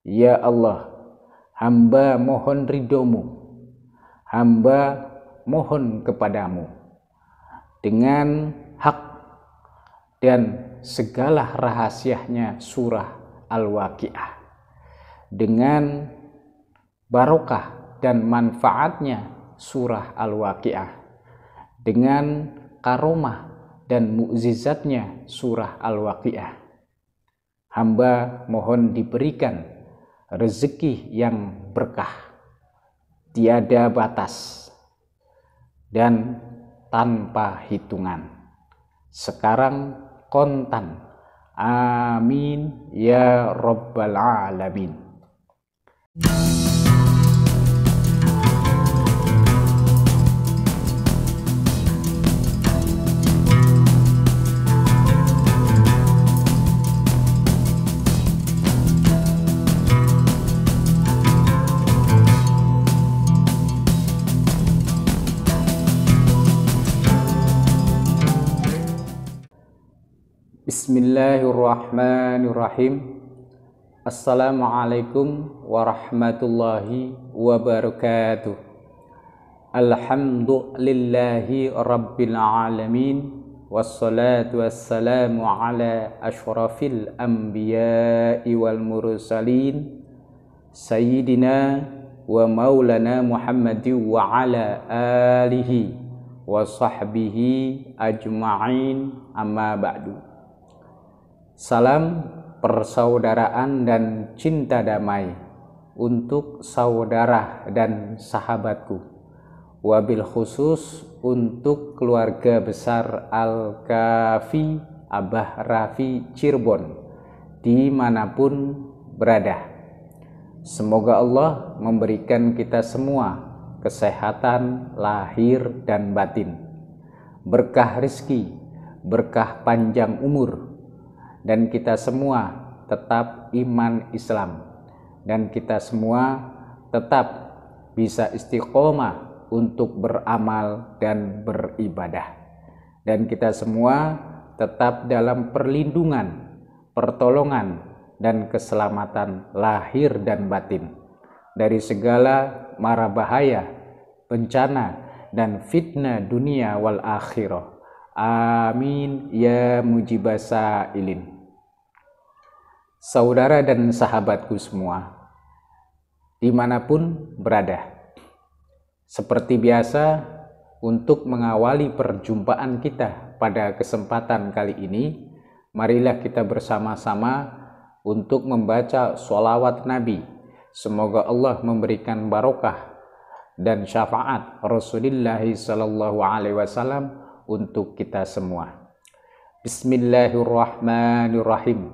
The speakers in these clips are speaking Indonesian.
Ya Allah, hamba mohon ridomu, hamba mohon kepadamu dengan hak dan segala rahasianya surah Al-Waqi'ah dengan barokah dan manfaatnya surah Al-Waqi'ah dengan karomah dan mukjizatnya surah Al-Waqi'ah. Hamba mohon diberikan rezeki yang berkah, tiada batas, dan tanpa hitungan. Sekarang kontan. Amin ya Rabbal Alamin. Bismillahirrahmanirrahim. Assalamualaikum warahmatullahi wabarakatuh. Alhamdulillahi rabbil alamin wassalatu wassalamu ala asyrafil anbiya'i wal mursalin sayyidina wa maulana Muhammadin wa ala alihi wa sahbihi ajma'in amma ba'du Salam persaudaraan dan cinta damai untuk saudara dan sahabatku. Wabil khusus untuk keluarga besar Al-Kafi Abah Rafi Cirebon dimanapun berada. Semoga Allah memberikan kita semua kesehatan lahir dan batin, berkah rizki, berkah panjang umur, dan kita semua tetap iman Islam dan kita semua tetap bisa istiqomah untuk beramal dan beribadah dan kita semua tetap dalam perlindungan, pertolongan dan keselamatan lahir dan batin dari segala mara bahaya, bencana dan fitnah dunia wal akhirah. Amin ya mujibasa ilin. Saudara dan sahabatku semua, dimanapun berada, seperti biasa untuk mengawali perjumpaan kita pada kesempatan kali ini, marilah kita bersama-sama untuk membaca sholawat Nabi. Semoga Allah memberikan barokah dan syafaat Rasulullah Sallallahu Alaihi Wasallam untuk kita semua. Bismillahirrahmanirrahim.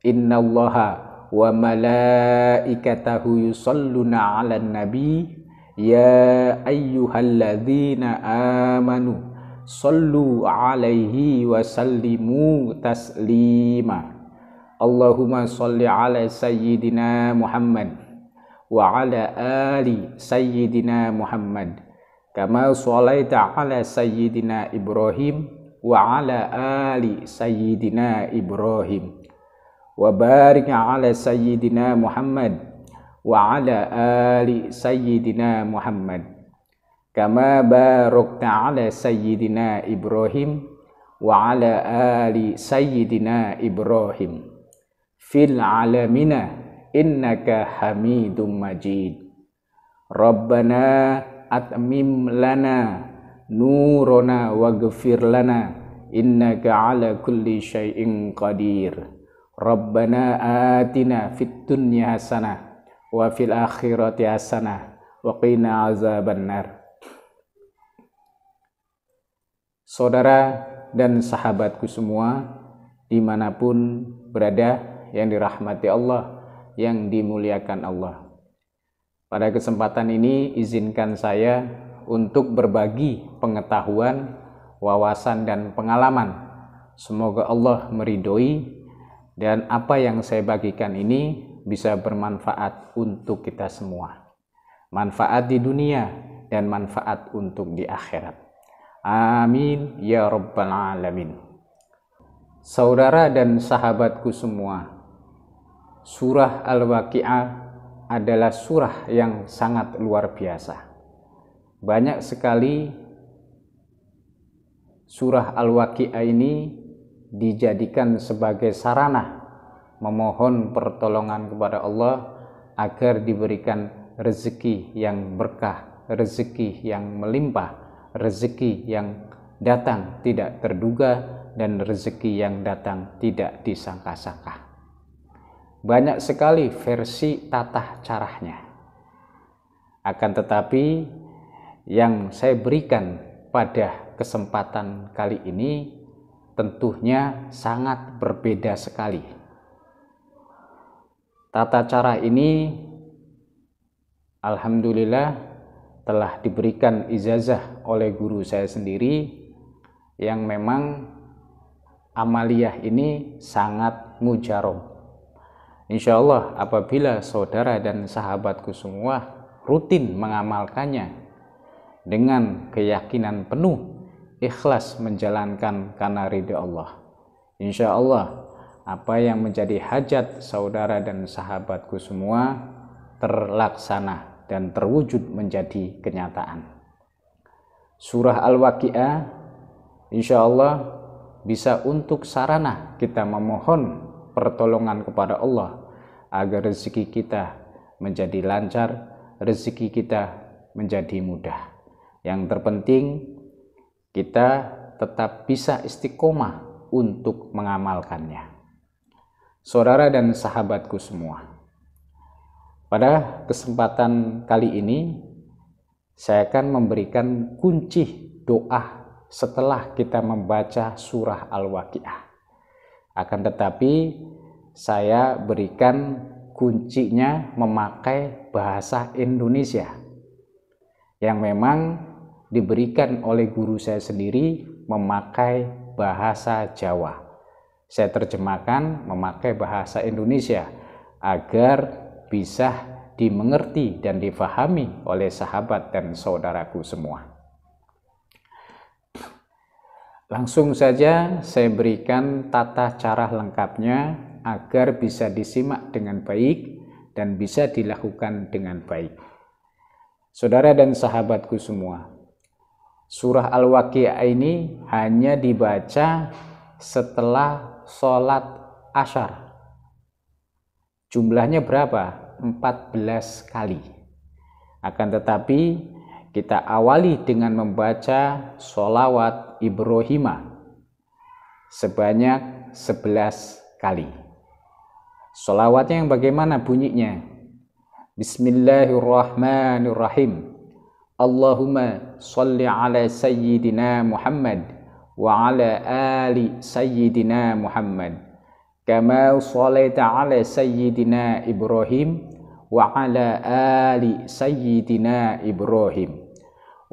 Inna allaha wa malaikatahu yusalluna ala nabi ya ayyuhalladzina amanu sallu alaihi wa sallimu taslima. Allahumma salli ala sayyidina Muhammad wa ala ali sayyidina Muhammad. كما صليت على سيدنا إبراهيم وعلى آل سيدنا إبراهيم وبارك على سيدنا محمد وعلى آل سيدنا محمد كما باركت على سيدنا إبراهيم وعلى آل سيدنا إبراهيم في العالمين إنك حميد مجيد ربنا atmim lana nurona waghfir lana innaka ala kulli syai'in qadir rabbana atina fid dunya hasanah wa fil akhirati hasanah wa qina azabannar Saudara dan sahabatku semua dimanapun berada yang dirahmati Allah yang dimuliakan Allah pada kesempatan ini izinkan saya untuk berbagi pengetahuan, wawasan dan pengalaman. Semoga Allah meridhoi dan apa yang saya bagikan ini bisa bermanfaat untuk kita semua. Manfaat di dunia dan manfaat untuk di akhirat. Amin ya rabbal alamin. Saudara dan sahabatku semua, surah Al-Waqiah adalah surah yang sangat luar biasa. Banyak sekali surah Al-Waqi'ah ini dijadikan sebagai sarana memohon pertolongan kepada Allah agar diberikan rezeki yang berkah, rezeki yang melimpah, rezeki yang datang tidak terduga dan rezeki yang datang tidak disangka-sangka banyak sekali versi tata caranya. Akan tetapi yang saya berikan pada kesempatan kali ini tentunya sangat berbeda sekali. Tata cara ini alhamdulillah telah diberikan ijazah oleh guru saya sendiri yang memang amaliyah ini sangat mujarab Insya Allah apabila saudara dan sahabatku semua rutin mengamalkannya dengan keyakinan penuh ikhlas menjalankan karena ridha Allah. Insya Allah apa yang menjadi hajat saudara dan sahabatku semua terlaksana dan terwujud menjadi kenyataan. Surah Al-Waqi'ah insya Allah bisa untuk sarana kita memohon pertolongan kepada Allah agar rezeki kita menjadi lancar, rezeki kita menjadi mudah. Yang terpenting kita tetap bisa istiqomah untuk mengamalkannya. Saudara dan sahabatku semua. Pada kesempatan kali ini saya akan memberikan kunci doa setelah kita membaca surah Al-Waqiah. Akan tetapi saya berikan kuncinya memakai bahasa Indonesia yang memang diberikan oleh guru saya sendiri memakai bahasa Jawa. Saya terjemahkan memakai bahasa Indonesia agar bisa dimengerti dan difahami oleh sahabat dan saudaraku semua. Langsung saja saya berikan tata cara lengkapnya agar bisa disimak dengan baik dan bisa dilakukan dengan baik. Saudara dan sahabatku semua, surah Al-Waqi'ah ini hanya dibaca setelah sholat ashar. Jumlahnya berapa? 14 kali. Akan tetapi kita awali dengan membaca sholawat Ibrahim sebanyak 11 kali. Solawatnya yang bagaimana bunyinya? Bismillahirrahmanirrahim. Allahumma salli ala sayyidina Muhammad wa ala ali sayyidina Muhammad kama sallaita ala sayyidina Ibrahim wa ala ali sayyidina Ibrahim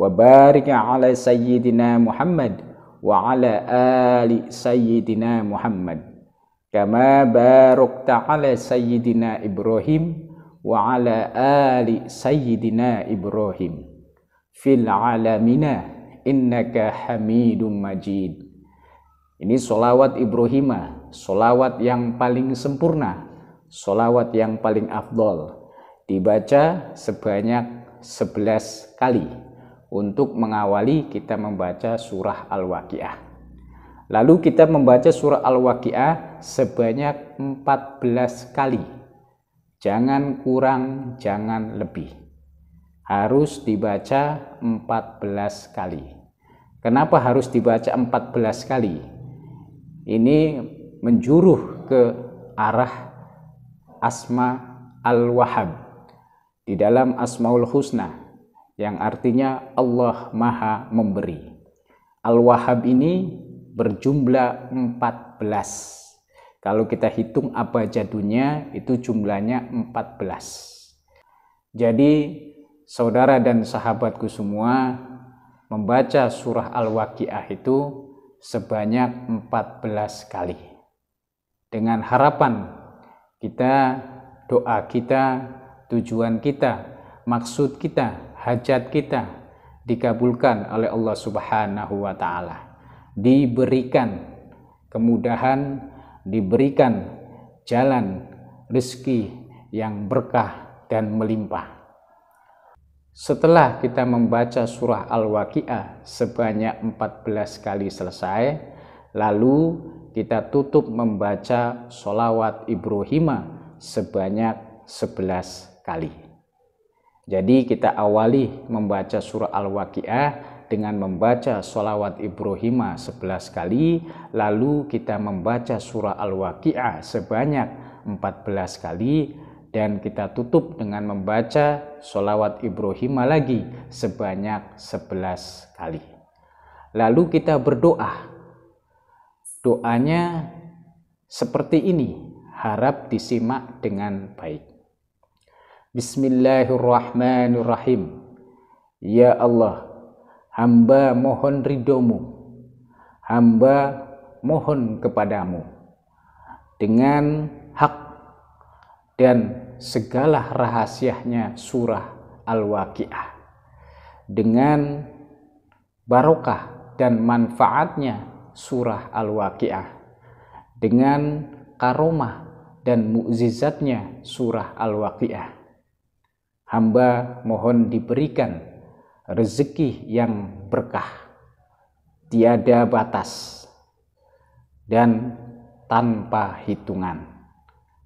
وبارك على سيدنا محمد وعلى آل سيدنا محمد كما باركت على سيدنا إبراهيم وعلى آل سيدنا إبراهيم في alamina إنك hamidum majid Ini solawat Ibrahimah, solawat yang paling sempurna, solawat yang paling afdol. Dibaca sebanyak 11 kali untuk mengawali kita membaca surah Al-Waqiah. Lalu kita membaca surah Al-Waqiah sebanyak 14 kali. Jangan kurang, jangan lebih. Harus dibaca 14 kali. Kenapa harus dibaca 14 kali? Ini menjuruh ke arah asma al-wahab di dalam asmaul husna yang artinya Allah Maha Memberi. Al-Wahhab ini berjumlah 14. Kalau kita hitung apa jadunya itu jumlahnya 14. Jadi saudara dan sahabatku semua membaca surah Al-Waqiah itu sebanyak 14 kali. Dengan harapan kita, doa kita, tujuan kita, maksud kita hajat kita dikabulkan oleh Allah Subhanahu wa taala. Diberikan kemudahan, diberikan jalan rezeki yang berkah dan melimpah. Setelah kita membaca surah Al-Waqi'ah sebanyak 14 kali selesai, lalu kita tutup membaca solawat Ibrahimah sebanyak 11 kali. Jadi kita awali membaca surah Al-Waqi'ah dengan membaca sholawat Ibrahimah 11 kali, lalu kita membaca surah Al-Waqi'ah sebanyak 14 kali, dan kita tutup dengan membaca sholawat Ibrahimah lagi sebanyak 11 kali. Lalu kita berdoa. Doanya seperti ini, harap disimak dengan baik. Bismillahirrahmanirrahim. Ya Allah, hamba mohon ridomu. Hamba mohon kepadamu. Dengan hak dan segala rahasianya surah Al-Waqi'ah. Dengan barokah dan manfaatnya surah Al-Waqi'ah. Dengan karomah dan mukjizatnya surah Al-Waqi'ah Hamba mohon diberikan rezeki yang berkah, tiada batas, dan tanpa hitungan.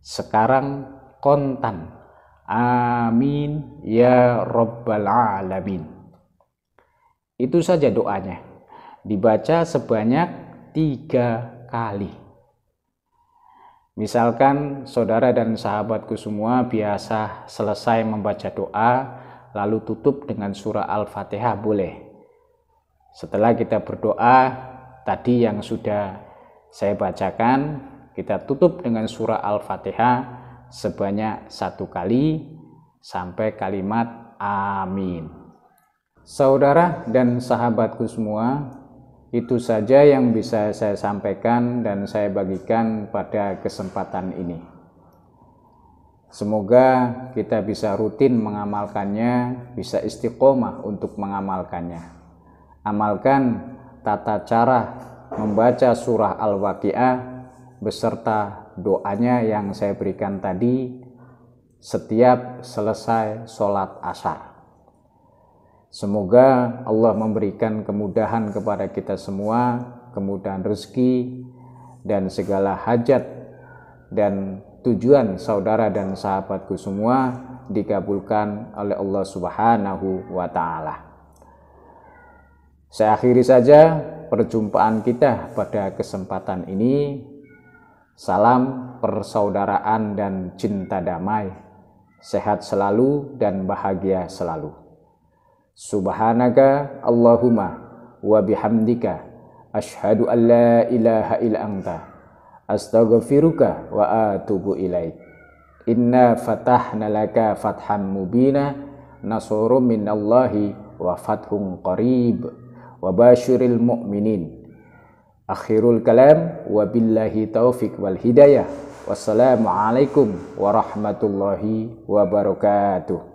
Sekarang kontan. Amin ya Rabbal Alamin. Itu saja doanya. Dibaca sebanyak tiga kali. Misalkan saudara dan sahabatku semua biasa selesai membaca doa, lalu tutup dengan surah Al-Fatihah boleh. Setelah kita berdoa, tadi yang sudah saya bacakan, kita tutup dengan surah Al-Fatihah sebanyak satu kali sampai kalimat amin. Saudara dan sahabatku semua, itu saja yang bisa saya sampaikan dan saya bagikan pada kesempatan ini. Semoga kita bisa rutin mengamalkannya, bisa istiqomah untuk mengamalkannya. Amalkan tata cara membaca surah Al-Waqi'ah beserta doanya yang saya berikan tadi setiap selesai sholat asar. Semoga Allah memberikan kemudahan kepada kita semua, kemudahan rezeki dan segala hajat dan tujuan saudara dan sahabatku semua dikabulkan oleh Allah Subhanahu wa taala. Saya akhiri saja perjumpaan kita pada kesempatan ini. Salam persaudaraan dan cinta damai. Sehat selalu dan bahagia selalu. Subhanaka Allahumma wa bihamdika asyhadu an la ilaha illa anta astaghfiruka wa atubu ilaik. Inna fatahna laka fatham mubina nasrun minallahi wa fathun qarib wa basyiril mu'minin. Akhirul kalam wa billahi taufik wal hidayah. Wassalamualaikum warahmatullahi wabarakatuh.